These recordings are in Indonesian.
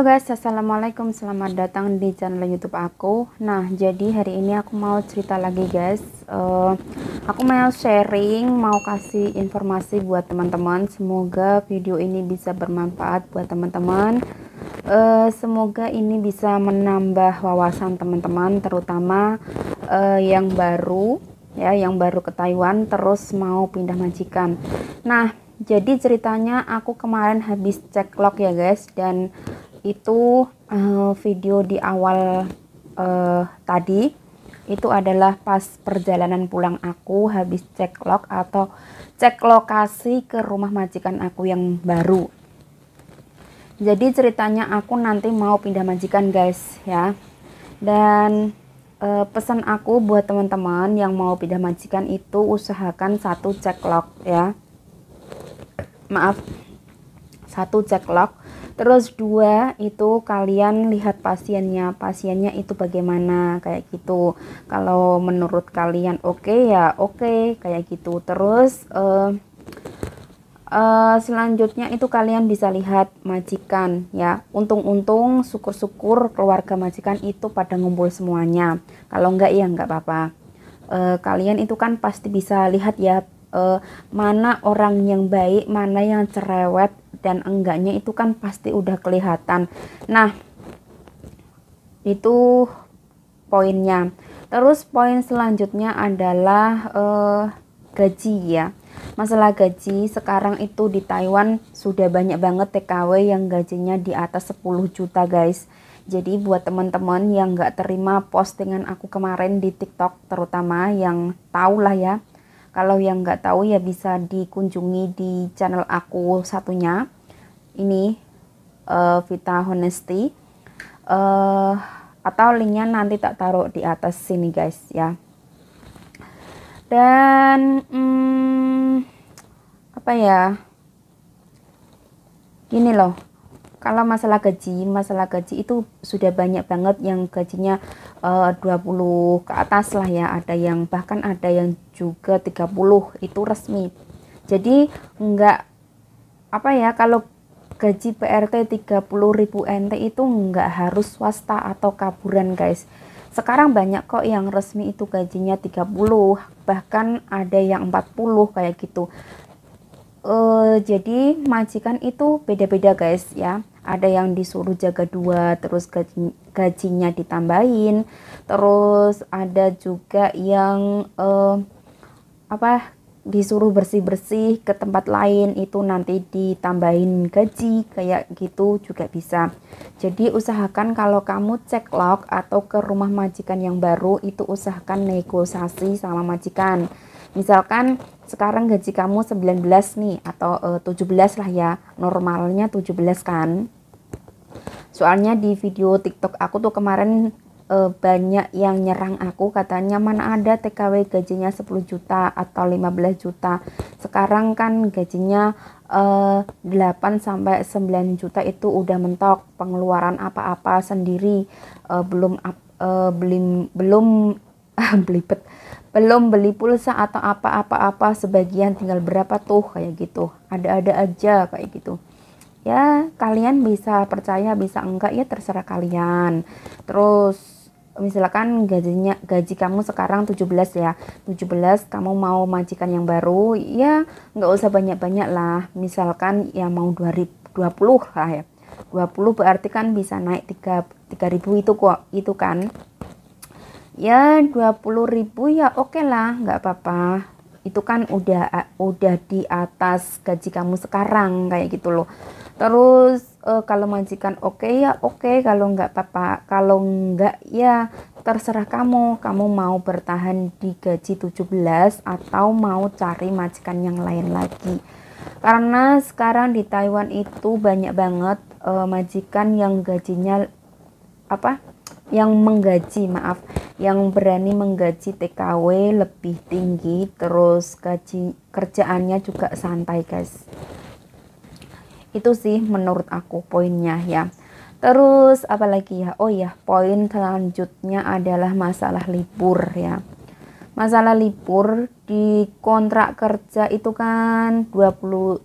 Halo guys, Assalamualaikum Selamat datang di channel youtube aku Nah, jadi hari ini aku mau cerita lagi guys uh, Aku mau sharing, mau kasih informasi buat teman-teman Semoga video ini bisa bermanfaat buat teman-teman uh, Semoga ini bisa menambah wawasan teman-teman Terutama uh, yang baru ya Yang baru ke Taiwan terus mau pindah majikan Nah, jadi ceritanya aku kemarin habis cek log ya guys Dan itu uh, video di awal uh, tadi itu adalah pas perjalanan pulang aku habis cek log atau cek lokasi ke rumah majikan aku yang baru. Jadi ceritanya aku nanti mau pindah majikan guys ya. Dan e, pesan aku buat teman-teman yang mau pindah majikan itu usahakan satu cek log ya. Maaf. Satu cek log Terus dua itu kalian lihat pasiennya, pasiennya itu bagaimana kayak gitu. Kalau menurut kalian oke okay, ya oke okay, kayak gitu. Terus uh, uh, selanjutnya itu kalian bisa lihat majikan ya. Untung-untung syukur-syukur keluarga majikan itu pada ngumpul semuanya. Kalau enggak ya enggak apa-apa. Uh, kalian itu kan pasti bisa lihat ya uh, mana orang yang baik, mana yang cerewet, dan enggaknya itu kan pasti udah kelihatan. Nah, itu poinnya. Terus poin selanjutnya adalah eh, gaji ya. Masalah gaji sekarang itu di Taiwan sudah banyak banget TKW yang gajinya di atas 10 juta guys. Jadi buat teman-teman yang nggak terima postingan aku kemarin di TikTok terutama yang tau lah ya kalau yang nggak tahu ya bisa dikunjungi di channel aku satunya. Ini uh, Vita Honesty. Uh, atau linknya nanti tak taruh di atas sini guys ya. Dan hmm, apa ya? Gini loh kalau masalah gaji, masalah gaji itu sudah banyak banget yang gajinya eh, uh, 20 ke atas lah ya, ada yang bahkan ada yang juga 30 itu resmi. Jadi enggak apa ya kalau gaji PRT 30.000 NT itu enggak harus swasta atau kaburan, guys. Sekarang banyak kok yang resmi itu gajinya 30, bahkan ada yang 40 kayak gitu uh, jadi majikan itu beda-beda guys ya ada yang disuruh jaga dua terus gaji, gajinya ditambahin terus ada juga yang uh, apa disuruh bersih-bersih ke tempat lain itu nanti ditambahin gaji kayak gitu juga bisa jadi usahakan kalau kamu cek log atau ke rumah majikan yang baru itu usahakan negosiasi sama majikan misalkan sekarang gaji kamu 19 nih atau eh, uh, 17 lah ya normalnya 17 kan soalnya di video tiktok aku tuh kemarin uh, banyak yang nyerang aku katanya mana ada TKW gajinya 10 juta atau 15 juta sekarang kan gajinya uh, eh, 8 sampai 9 juta itu udah mentok pengeluaran apa-apa sendiri uh, belum uh, belum belum belipet belum beli pulsa atau apa-apa-apa sebagian tinggal berapa tuh kayak gitu ada-ada aja kayak gitu ya kalian bisa percaya bisa enggak ya terserah kalian terus misalkan gajinya gaji kamu sekarang 17 ya 17 kamu mau majikan yang baru ya nggak usah banyak-banyak lah misalkan ya mau 2020 lah ya 20 berarti kan bisa naik 3 3000 itu kok itu kan ya puluh ribu ya oke okay lah nggak apa-apa itu kan udah udah di atas gaji kamu sekarang kayak gitu loh terus eh, kalau majikan oke okay, ya oke okay. kalau nggak apa-apa kalau nggak ya terserah kamu kamu mau bertahan di gaji 17 atau mau cari majikan yang lain lagi karena sekarang di Taiwan itu banyak banget eh, majikan yang gajinya apa yang menggaji maaf yang berani menggaji TKW lebih tinggi terus gaji kerjaannya juga santai guys itu sih menurut aku poinnya ya terus apalagi ya oh ya poin selanjutnya adalah masalah libur ya masalah libur di kontrak kerja itu kan 22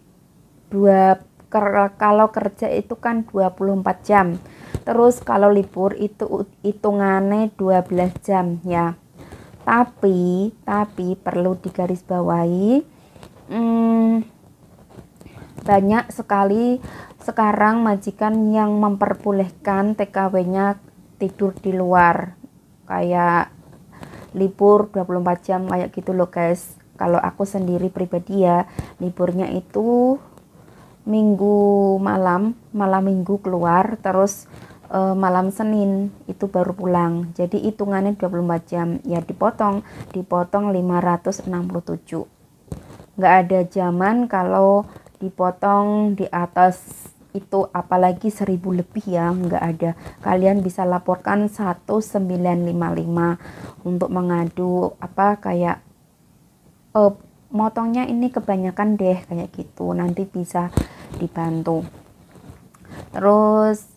kalau kerja itu kan 24 jam Terus kalau libur itu hitungannya 12 jam ya. Tapi tapi perlu digarisbawahi hmm, banyak sekali sekarang majikan yang memperbolehkan TKW-nya tidur di luar kayak libur 24 jam kayak gitu loh guys kalau aku sendiri pribadi ya liburnya itu minggu malam malam minggu keluar terus e, malam Senin itu baru pulang. Jadi hitungannya 24 jam ya dipotong, dipotong 567. Nggak ada zaman kalau dipotong di atas itu apalagi 1000 lebih ya nggak ada kalian bisa laporkan 1955 untuk mengadu apa kayak e, motongnya ini kebanyakan deh kayak gitu nanti bisa dibantu terus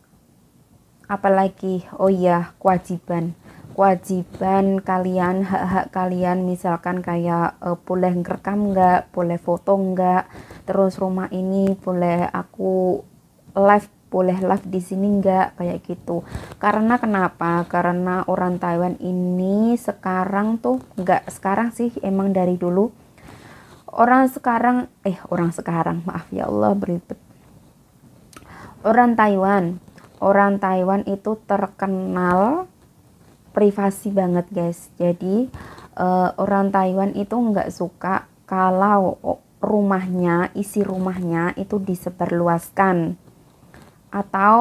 apalagi oh iya kewajiban kewajiban kalian hak-hak kalian misalkan kayak uh, boleh ngerekam enggak boleh foto enggak terus rumah ini boleh aku live boleh live di sini enggak kayak gitu karena kenapa karena orang Taiwan ini sekarang tuh enggak sekarang sih emang dari dulu orang sekarang eh orang sekarang maaf ya Allah beribet orang Taiwan orang Taiwan itu terkenal privasi banget guys jadi uh, orang Taiwan itu nggak suka kalau rumahnya isi rumahnya itu disebarluaskan atau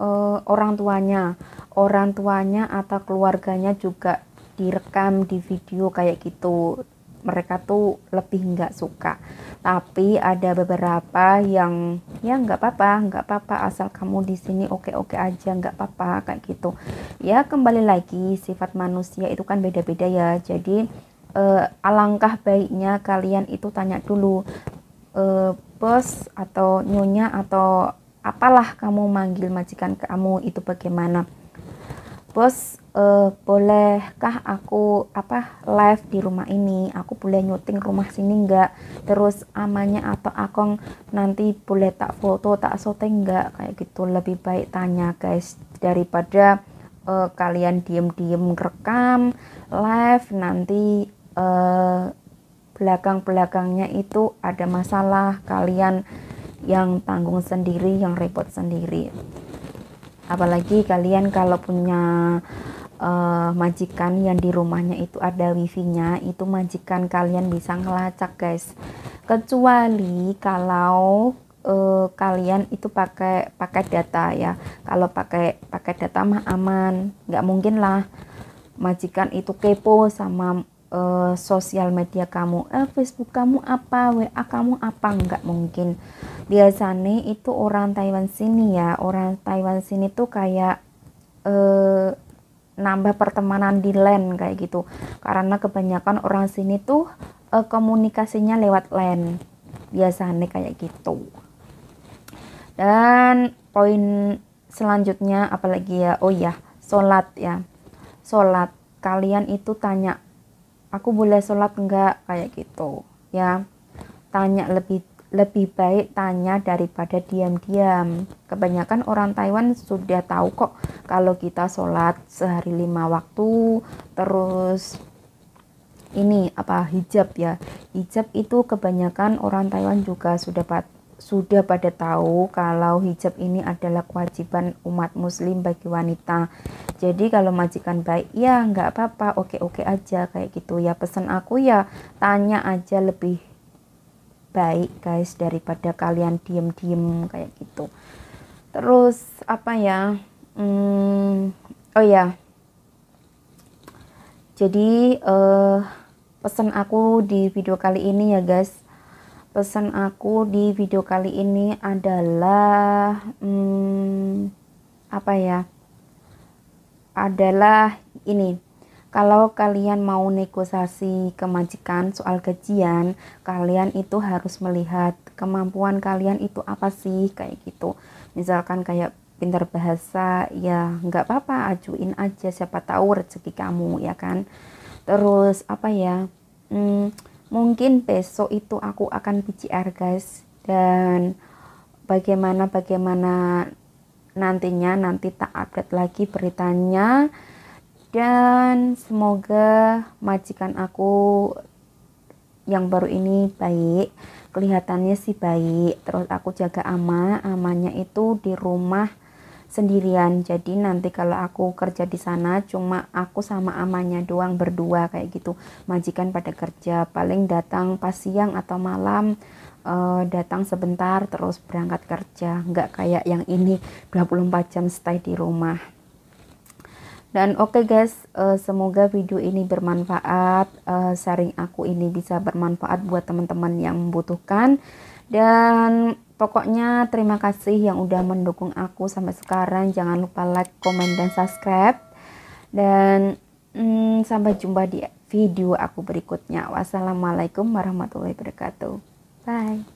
uh, orang tuanya orang tuanya atau keluarganya juga direkam di video kayak gitu mereka tuh lebih nggak suka tapi ada beberapa yang ya nggak apa-apa nggak apa-apa asal kamu di sini oke-oke aja nggak apa-apa kayak gitu ya kembali lagi sifat manusia itu kan beda-beda ya jadi eh, alangkah baiknya kalian itu tanya dulu eh, bos atau nyonya atau apalah kamu manggil majikan kamu itu bagaimana bos uh, bolehkah aku apa live di rumah ini aku boleh nyuting rumah sini enggak terus amannya atau akong nanti boleh tak foto tak syuting enggak kayak gitu lebih baik tanya guys daripada uh, kalian diem-diem rekam live nanti uh, belakang-belakangnya itu ada masalah kalian yang tanggung sendiri yang repot sendiri apalagi kalian kalau punya uh, majikan yang di rumahnya itu ada wifi-nya itu majikan kalian bisa ngelacak guys kecuali kalau uh, kalian itu pakai pakai data ya kalau pakai pakai data mah aman nggak mungkin lah majikan itu kepo sama uh, sosial media kamu eh Facebook kamu apa WA kamu apa nggak mungkin biasanya itu orang Taiwan sini ya orang Taiwan sini tuh kayak eh nambah pertemanan di LAN kayak gitu karena kebanyakan orang sini tuh e, komunikasinya lewat LAN biasanya kayak gitu dan poin selanjutnya apalagi ya oh ya sholat ya sholat kalian itu tanya aku boleh sholat enggak kayak gitu ya tanya lebih lebih baik tanya daripada diam-diam. Kebanyakan orang Taiwan sudah tahu kok kalau kita sholat sehari lima waktu, terus ini apa hijab ya. Hijab itu kebanyakan orang Taiwan juga sudah sudah pada tahu kalau hijab ini adalah kewajiban umat muslim bagi wanita jadi kalau majikan baik ya nggak apa-apa oke-oke aja kayak gitu ya pesan aku ya tanya aja lebih baik guys daripada kalian diem-diem kayak gitu terus apa ya hmm, oh ya jadi eh, pesan aku di video kali ini ya guys pesan aku di video kali ini adalah hmm, apa ya adalah ini kalau kalian mau negosiasi kemajikan soal gajian, kalian itu harus melihat kemampuan kalian itu apa sih kayak gitu. Misalkan kayak pintar bahasa ya nggak apa-apa ajuin aja siapa tahu rezeki kamu ya kan terus apa ya hmm, mungkin besok itu aku akan PCR guys dan bagaimana bagaimana nantinya nanti tak update lagi beritanya dan semoga majikan aku yang baru ini baik kelihatannya sih baik terus aku jaga ama amannya itu di rumah sendirian jadi nanti kalau aku kerja di sana cuma aku sama amannya doang berdua kayak gitu majikan pada kerja paling datang pas siang atau malam uh, datang sebentar terus berangkat kerja nggak kayak yang ini 24 jam stay di rumah dan oke okay guys, eh, semoga video ini bermanfaat. Uh, sharing aku ini bisa bermanfaat buat teman-teman yang membutuhkan. Dan pokoknya terima kasih yang udah mendukung aku sampai sekarang. Jangan lupa like, komen, dan subscribe. Dan hmm, sampai jumpa di video aku berikutnya. Wassalamualaikum warahmatullahi wabarakatuh. Bye.